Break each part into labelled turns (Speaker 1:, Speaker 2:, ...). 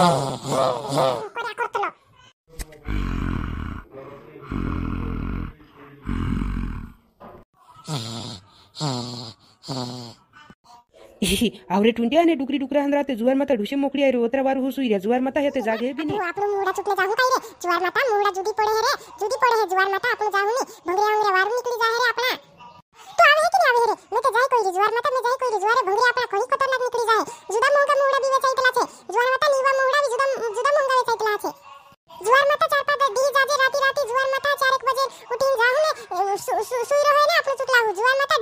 Speaker 1: આવરે
Speaker 2: ટુંટ્યા ને ડુકરી ડુકરા હંદરા તે જુવાર માતા ઢુશે મોકડી આયરો ઓતરા વાર હું સુઈ રહ્યા જુવાર માતા હે તે જાગે બી નહીં આપણો મૂડા ચૂકલે જાહુ કાઈ રે જુવાર માતા મૂડા જુદી પડે હે રે જુદી પડે હે જુવાર માતા આપણો જાહુ ની ભંગરિયા ઉરે વાર નીકળી જાય
Speaker 1: રે આપણા તો આવે હે કે નહીં આવે રે મે તો જાય કોઈ રે જુવાર માતા મે જાય કોઈ રે જુવારે ભંગરિયા આપણા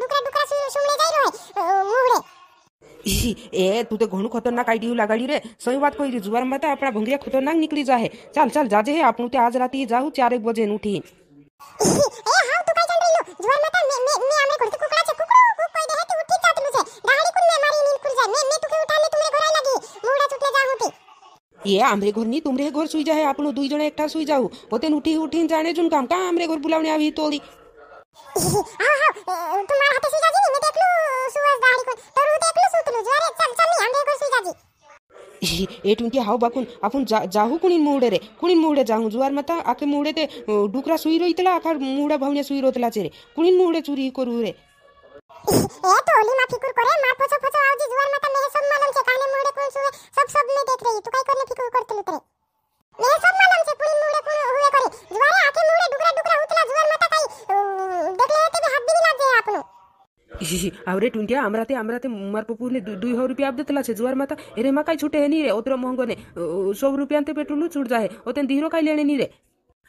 Speaker 1: મોટા ડુકરા ડુકરા સુમણે જઈ રહ્યો હોય
Speaker 2: એ તું તો ઘણું ખતરનાક આઈડિયું લાગાડ્યું રે સહી વાત કહી જુવારમાં તો આપણા ભંગિયા ખતરનાક નીકળી જાહે ચાલ ચાલ જાજે હે આપણું તે આજ રાતે જાઉં ચારેક બજે ઉઠી એ આમરે ઘર ની તુમરે ઘર સુઈ જાય આપણું દુઈ જણા એકઠા સુઈ જાવ પોતે ઉઠી ઉઠીને જાણે જુન કામ કા આમરે ઘર બોલાવણી આવી તોડી હા હા तुम्हारा हाथे सुई जाजी ने देखलू सुवस दाढ़ी को तो रू देखलू सुतलू जो अरे चल
Speaker 1: चल नहीं हम देखो सुई जाजी
Speaker 2: এটুনকে হাও বাকুন আফুন যাহু কুনিন মুড়ে রে কুনিন মুড়ে যাহু জুয়ার মাতা আকে মুড়ে তে ডুকরা সুই রইতলা আকার মুড়া ভাউনিয়া সুই রতলা চেরে কুনিন মুড়ে চুরি করু রে
Speaker 1: এ তো ওলি মা ফিকুর করে মা পছো পছো আউজি জুয়ার মাতা মেহে সব মালম চে কানে মুড়ে কোন সুয়ে সব সব নে দেখ রই তু কাই করনে ফিকুর করতলু তরে মেহে সব মালম চে কুনিন মুড়ে কোন হুয়ে করে জুয়ারে আকে মুড়ে ডুকরা
Speaker 2: आवरे टुंटिया हमराते हमराते मार पप्पू ने दू सौ रुपया आप देतला छे जुआर माता अरे माँ कई छूटे है नहीं रे ओतरो महंगो ने सौ रुपया ते पेट्रोल छूट जाए ओतन धीरो कई लेने नहीं रे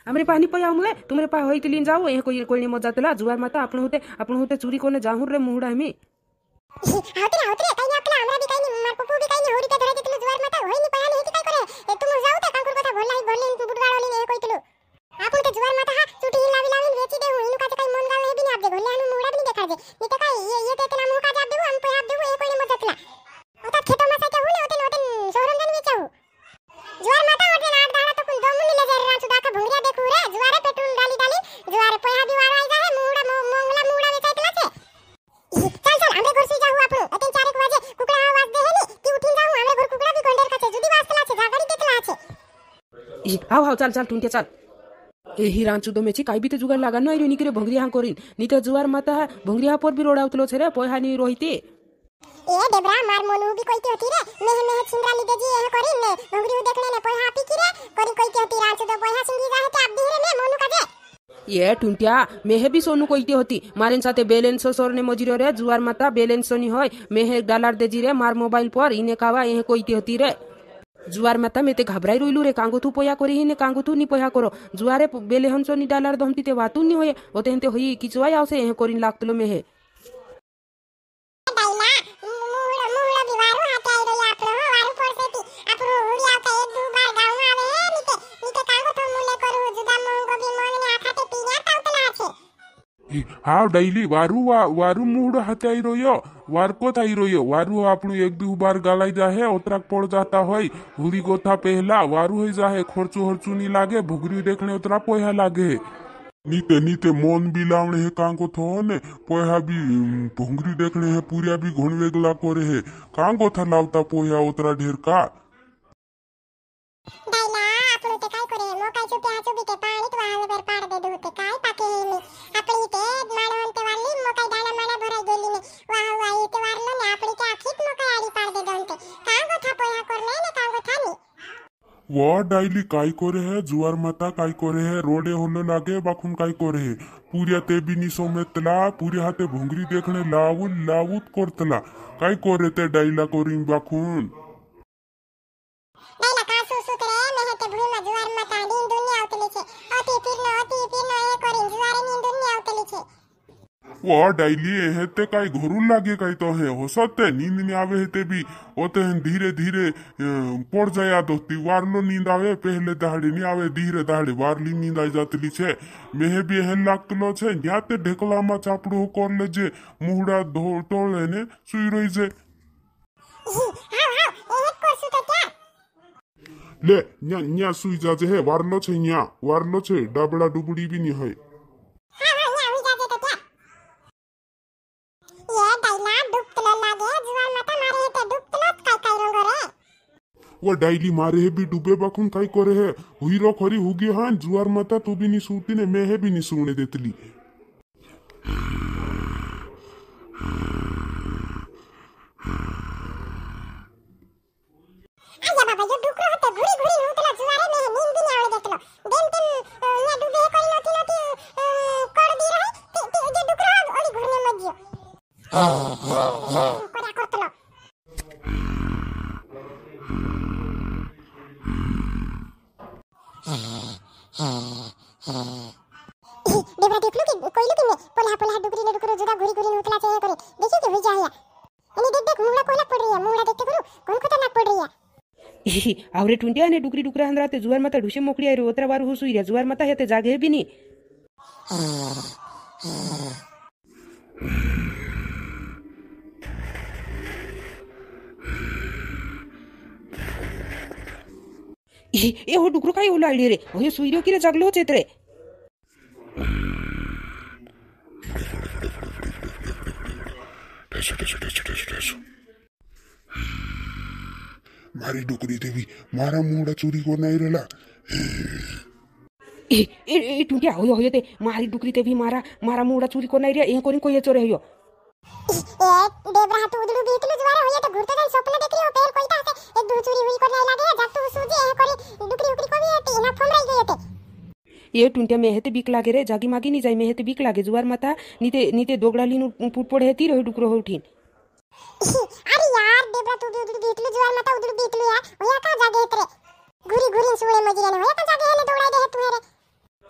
Speaker 2: हमरे पानी पया हमले तुम्हारे पा होई तीन जाओ यहाँ कोई कोई नहीं मत जातला जुआर माता अपन होते अपन होते चोरी कोने जाहूं रे मुहड़ा हमी हाउतरे हाउतरे कहीं आपला हमरा भी कहीं
Speaker 1: मार पप्पू भी कहीं होरी के धरे के तुम जुआर माता होई नहीं पया नहीं की काय करे तुम जाओ ता कांकुर कथा बोलला ही बोलली बुडवाड़ो
Speaker 2: हाव हाव चाल चाल टुंटे चाल ए ही रांचू दो मेची काय बी ते जुगार लागा ना नी करे भोंगरी हा करीन नी तर जुवार माता हा भोंगरी हा पोर बी रोडा उतलो छे रे पोय ए देबरा मार मोनू भी कोई
Speaker 1: होती रे मेह मेह छिंगरा ली देजी ए करीन ने भोंगरी उ देखले ने पोय पी की रे करी कोई होती रांचू दो पोय सिंगी जा हेते अब दी रे ने मोनू का दे
Speaker 2: ये टुंटिया मेहे भी सोनू कोईते होती मारेन साथे बैलेंस सोर ने मजिरो रे जुवार माता बैलेंस सोनी होय मेहे डालर देजी रे मार मोबाइल पर इने कावा ए कोईते होती रे জুয়ার মাতাম এতে ঘাবড়াই রইলু রে কাঙ্গুথু পয়া করে হিনে কাঙ্গুথু নি পয়া করো জুয়ারে বেলে হনসো নি ডালার দমতিতে ওয়াতুন নি হয়ে ওতে হেনতে হই কিচুয়াই আসে এ করিন লাগতলো মেহে
Speaker 3: હા ડૈલી વારું વારું મૂડ હતાઈ રહ્યો વારકો થઈ રહ્યો વારું આપણું એક દી ઉબાર ગાલાઈ જાહે ઓતરાક પડ જાતા હોય હુરી ગોથા પહેલા વારું હોઈ જાહે ખોરચું હરચું નહીં લાગે ભૂગરી દેખણે ઓતરા પોહા લાગે नीते नीते मौन भी लावणे है कांको थो ने पोहा भी भोंगरी देखने है पूरिया भी घोणवेगला करे है कांको था लावता पोहा उतरा ढेर का ವಾಡ್ ಡೈಲಿ ಕಾಯ್ಕೋರೆ ಹೇ ಜುವರ್ ಮತ ಕಾಯ್ಕೋರೆ ಹೇ ರೋಡೆ ಹೊಲ್ಲು ಲಾಗೆ ಬಾಕುನ್ ಕಾಯ್ಕೋರೆ ಹೇ ಪೂರ್ಯ ತೇ ಬಿ ನಿಸೋ ಮೆತ್ತಲ ಪೂರ್ಯ ಹಾತೆ ಭುಂಗ್ರಿ ದೇಖಣೆ ಲಾವುಲ್ ಲಾವುತ್ ಕೊಡ್ತಲ ಕಾಯ್ಕೋರೆ ತೇ ಡೈಲಾ ಕೋರಿಂಗ್ ಬಾಕುನ್ वा डायली हेते ते काय घोरू लागे काय तो है हो होसते नींद नी आवे हेते भी ओते हैं धीरे धीरे पड़ जाया दोस्ती वारलो नींद आवे पहले दहाड़ी नी आवे धीरे दहाड़ी वारली नींद आई जातली छे मेह भी हे लागतलो छे याते ढेकला मा चापड़ो कर ले जे मुहड़ा धोल तोले ने सुई रही जे ले ન્યા ન્યા सुई जाजे है વારલો छे ન્યા વારલો छे डबड़ा डुबड़ी भी ની है व डायली मारे है भी डूबे बखुन थाई करे है हुईरो खरी हुगी हान जुआर माता तू भी नहीं सूती ने मैं है भी नहीं सूने देतली
Speaker 1: Ah, ah, ah. है देवरा देख लू कि कोई लू कि पोला पोला डुकरी ने डुकरो जुदा घुरी घुरी उतला चाहिए करे देखियो कि हुई जाया यानी देख देख मुंगड़ा कोला पड़ रही है मुंगड़ा देखते करो
Speaker 2: कौन खतरनाक पड़ रही है આવરે ટુંટ્યા અને ડુકરી ડુકરા હંદરા તે જુવાર માતા ઢુશે મોકળી આવ્યો ઓતરા વાર હુસુઈ રહ્યા જુવાર માતા હે તે જાગે બી નહીં एवढं डुकरू काय येऊ लागली रे हे सुईरो किरे जागलो होते रे
Speaker 3: મારી ડુકરી દેવી મારા મોડા ચોરી કોના રહેલા
Speaker 2: એ એ ટુંટિયા હોય હોય તે મારી ડુકરી દેવી મારા મારા મોડા ચોરી કોના રહ્યા એ કોની કોઈ ચોરે હયો ए देवरा तू उदलू बीतलू द्वारा होया तो घुरते गई स्वप्न देख
Speaker 1: पैर कोई था से एक दूर चोरी हुई को नहीं लगे जब
Speaker 2: એ ટુંટ્યા મેં હેતે બીક લાગે રે જાગી માગી ની જાય મેં હેતે બીક લાગે જુવાર માતા નીતે નીતે દોગડા લીનું પૂટપોડ હેતી રહ્યો ડુકરો ઉઠીને
Speaker 1: અરે યાર દેબરા તું ઉડડી દેખલું જુવાર માતા ઉડડી દેખલું યાર ઓયા કા જાગે હેતરે ગુરી ગુરી સુણે મજરીને ઓયા કા જાગે હેને દોડાઈ દે તું રે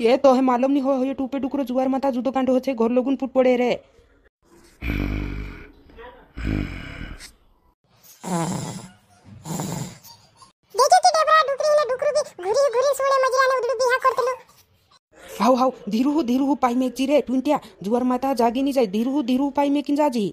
Speaker 2: ये तो है मालूम नहीं हो ये टूपे टुकरो जुआर माता जुदो कांडो होचे घर लोगुन फुट पड़े रे हाउ धीरू धीरू पाई में चिरे टुंटिया जुअर माता जागी नहीं जाए धीरू धीरू पाई में किंजाजी